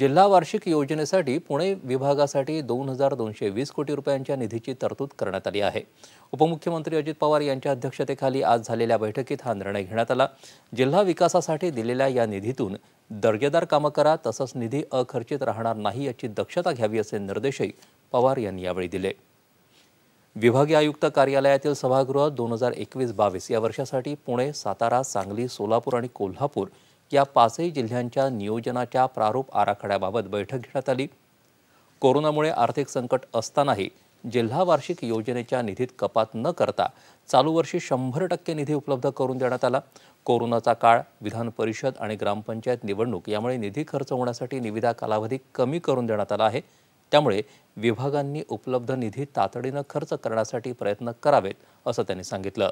जिल्हा वार्षिक योजनेसाठी पुणे विभागासाठी दोन हजार दोनशे वीस कोटी रुपयांच्या निधीची तरतूद करण्यात आली आहे उपमुख्यमंत्री अजित पवार यांच्या अध्यक्षतेखाली आज झालेल्या बैठकीत हा निर्णय घेण्यात आला जिल्हा विकासासाठी दिलेल्या या निधीतून दर्जेदार कामं करा तसंच निधी अखर्चित राहणार नाही याची दक्षता घ्यावी असे निर्देशही पवार यांनी यावेळी दिले विभागीय आयुक्त कार्यालयातील सभागृह दोन हजार एकवीस बावीस या वर्षासाठी पुणे सातारा सांगली सोलापूर आणि कोल्हापूर या पाचही जिल्ह्यांच्या नियोजनाच्या प्रारूप आराखड्याबाबत बैठक घेण्यात आली कोरोनामुळे आर्थिक संकट असतानाही जिल्हा वार्षिक योजनेच्या निधीत कपात न करता चालू वर्षी शंभर टक्के निधी उपलब्ध करून देण्यात आला कोरोनाचा काळ विधान परिषद आणि ग्रामपंचायत निवडणूक यामुळे निधी खर्च होण्यासाठी निविदा कालावधी कमी करून देण्यात आला आहे त्यामुळे विभागांनी उपलब्ध निधी तातडीनं खर्च करण्यासाठी प्रयत्न करावेत असं त्यांनी सांगितलं